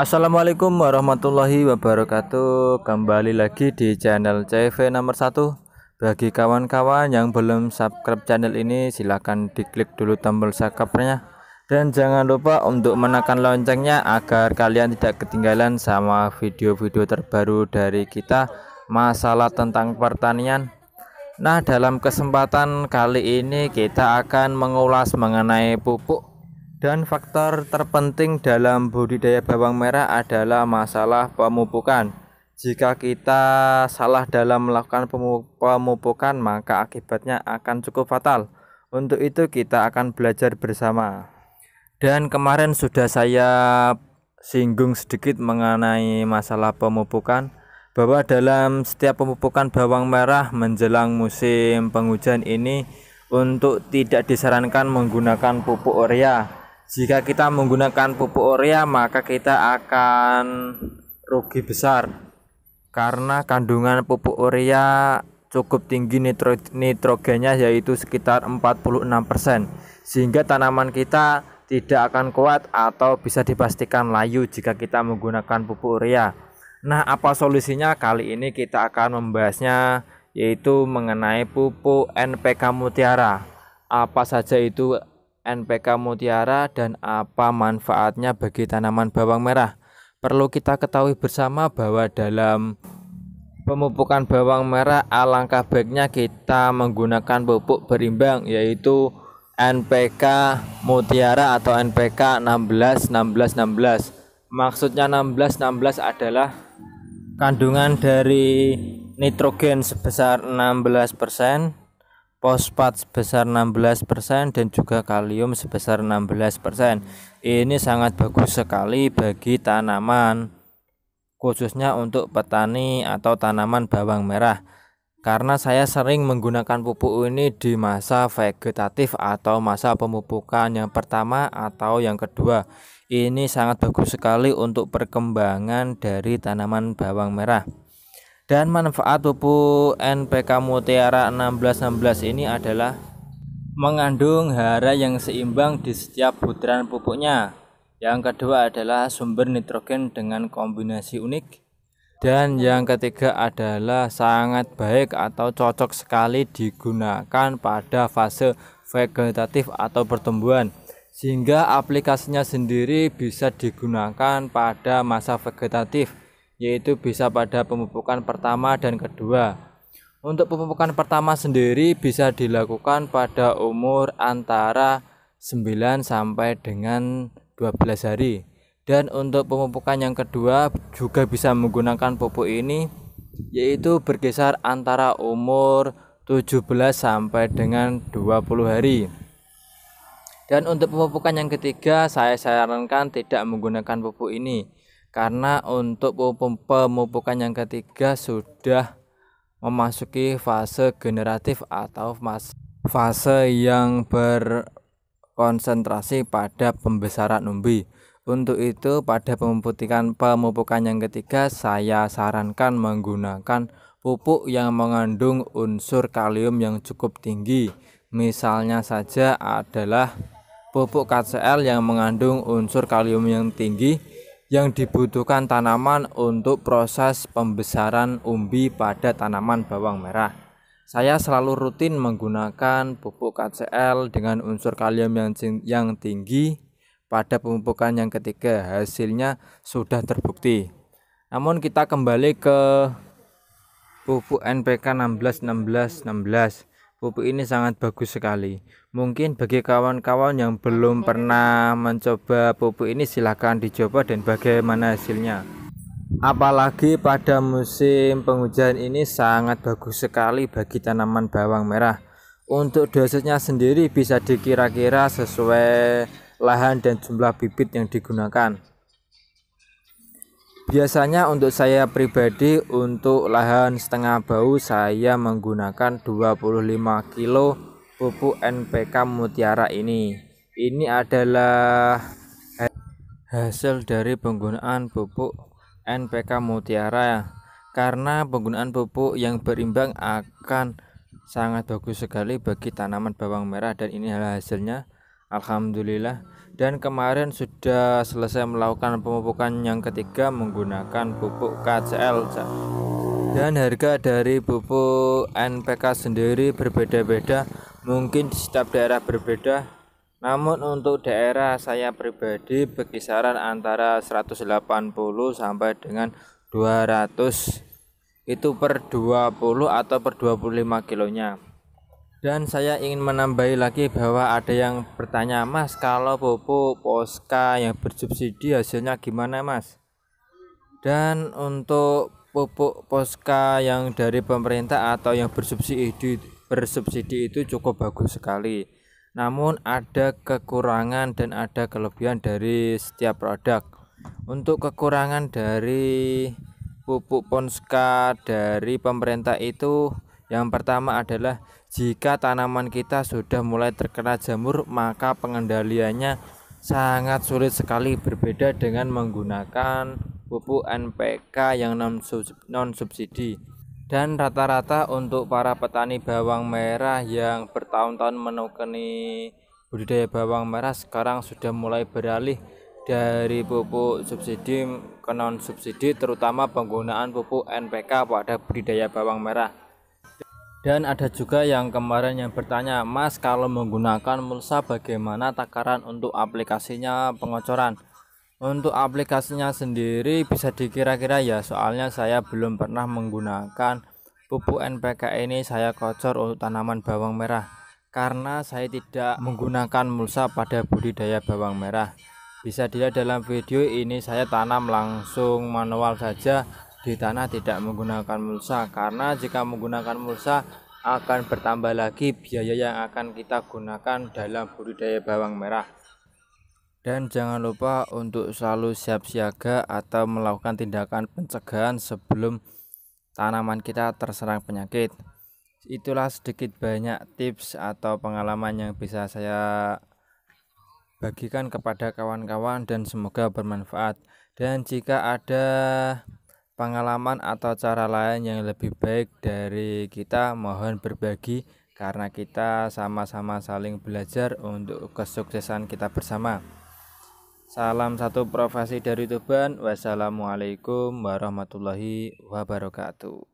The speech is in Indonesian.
Assalamualaikum warahmatullahi wabarakatuh Kembali lagi di channel CV nomor 1 Bagi kawan-kawan yang belum subscribe channel ini Silahkan diklik dulu tombol subscribe-nya Dan jangan lupa untuk menekan loncengnya Agar kalian tidak ketinggalan sama video-video terbaru dari kita Masalah tentang pertanian Nah dalam kesempatan kali ini kita akan mengulas mengenai pupuk dan faktor terpenting dalam budidaya bawang merah adalah masalah pemupukan. Jika kita salah dalam melakukan pemupukan, maka akibatnya akan cukup fatal. Untuk itu, kita akan belajar bersama. Dan kemarin sudah saya singgung sedikit mengenai masalah pemupukan bahwa dalam setiap pemupukan bawang merah menjelang musim penghujan ini untuk tidak disarankan menggunakan pupuk urea jika kita menggunakan pupuk urea maka kita akan rugi besar karena kandungan pupuk urea cukup tinggi nitro, nitrogennya yaitu sekitar 46% sehingga tanaman kita tidak akan kuat atau bisa dipastikan layu jika kita menggunakan pupuk urea. Nah, apa solusinya? Kali ini kita akan membahasnya yaitu mengenai pupuk NPK Mutiara. Apa saja itu NPK mutiara dan apa manfaatnya bagi tanaman bawang merah. Perlu kita ketahui bersama bahwa dalam pemupukan bawang merah alangkah baiknya kita menggunakan pupuk berimbang yaitu NPK mutiara atau NPK 16 16 16. Maksudnya 16 16 adalah kandungan dari nitrogen sebesar 16% fosfat sebesar 16% dan juga kalium sebesar 16%. Ini sangat bagus sekali bagi tanaman khususnya untuk petani atau tanaman bawang merah. Karena saya sering menggunakan pupuk ini di masa vegetatif atau masa pemupukan yang pertama atau yang kedua. Ini sangat bagus sekali untuk perkembangan dari tanaman bawang merah dan manfaat pupuk NPK Mutiara 1616 ini adalah mengandung hara yang seimbang di setiap butiran pupuknya. Yang kedua adalah sumber nitrogen dengan kombinasi unik. Dan yang ketiga adalah sangat baik atau cocok sekali digunakan pada fase vegetatif atau pertumbuhan sehingga aplikasinya sendiri bisa digunakan pada masa vegetatif yaitu bisa pada pemupukan pertama dan kedua. Untuk pemupukan pertama sendiri bisa dilakukan pada umur antara 9 sampai dengan 12 hari. Dan untuk pemupukan yang kedua juga bisa menggunakan pupuk ini yaitu berkisar antara umur 17 sampai dengan 20 hari. Dan untuk pemupukan yang ketiga, saya sarankan tidak menggunakan pupuk ini, karena untuk pemupukan yang ketiga sudah memasuki fase generatif atau fase yang berkonsentrasi pada pembesaran umbi. Untuk itu pada pemupukan pemupukan yang ketiga saya sarankan menggunakan pupuk yang mengandung unsur kalium yang cukup tinggi. Misalnya saja adalah pupuk KCL yang mengandung unsur kalium yang tinggi yang dibutuhkan tanaman untuk proses pembesaran umbi pada tanaman bawang merah. Saya selalu rutin menggunakan pupuk KCL dengan unsur kalium yang, yang tinggi pada pemupukan yang ketiga. Hasilnya sudah terbukti. Namun kita kembali ke pupuk NPK 16 16 16. Pupuk ini sangat bagus sekali. Mungkin bagi kawan-kawan yang belum pernah mencoba pupuk ini silahkan dicoba dan bagaimana hasilnya. Apalagi pada musim penghujan ini sangat bagus sekali bagi tanaman bawang merah. Untuk dosisnya sendiri bisa dikira-kira sesuai lahan dan jumlah bibit yang digunakan. Biasanya untuk saya pribadi untuk lahan setengah bau saya menggunakan 25 kg pupuk NPK mutiara ini. Ini adalah hasil dari penggunaan pupuk NPK mutiara karena penggunaan pupuk yang berimbang akan sangat bagus sekali bagi tanaman bawang merah dan ini adalah hasilnya Alhamdulillah dan kemarin sudah selesai melakukan pemupukan yang ketiga menggunakan pupuk KCL dan harga dari pupuk NPK sendiri berbeda-beda mungkin di setiap daerah berbeda namun untuk daerah saya pribadi berkisaran antara 180 sampai dengan 200 itu per 20 atau per 25 kilonya dan saya ingin menambahi lagi bahwa ada yang bertanya, Mas, kalau pupuk poska yang bersubsidi hasilnya gimana, Mas? Dan untuk pupuk poska yang dari pemerintah atau yang bersubsidi bersubsidi itu cukup bagus sekali. Namun ada kekurangan dan ada kelebihan dari setiap produk. Untuk kekurangan dari pupuk poska dari pemerintah itu yang pertama adalah jika tanaman kita sudah mulai terkena jamur, maka pengendaliannya sangat sulit sekali berbeda dengan menggunakan pupuk NPK yang non subsidi dan rata-rata untuk para petani bawang merah yang bertahun-tahun menekuni budidaya bawang merah sekarang sudah mulai beralih dari pupuk subsidi ke non subsidi terutama penggunaan pupuk NPK pada budidaya bawang merah dan ada juga yang kemarin yang bertanya, Mas kalau menggunakan mulsa bagaimana takaran untuk aplikasinya pengocoran? Untuk aplikasinya sendiri bisa dikira-kira ya, soalnya saya belum pernah menggunakan pupuk NPK ini saya kocor untuk tanaman bawang merah karena saya tidak menggunakan mulsa pada budidaya bawang merah. Bisa dilihat dalam video ini saya tanam langsung manual saja di tanah tidak menggunakan mulsa karena jika menggunakan mulsa akan bertambah lagi biaya yang akan kita gunakan dalam budidaya bawang merah. Dan jangan lupa untuk selalu siap siaga atau melakukan tindakan pencegahan sebelum tanaman kita terserang penyakit. Itulah sedikit banyak tips atau pengalaman yang bisa saya bagikan kepada kawan-kawan dan semoga bermanfaat. Dan jika ada pengalaman atau cara lain yang lebih baik dari kita mohon berbagi karena kita sama-sama saling belajar untuk kesuksesan kita bersama. Salam satu profesi dari Tuban. Wassalamualaikum warahmatullahi wabarakatuh.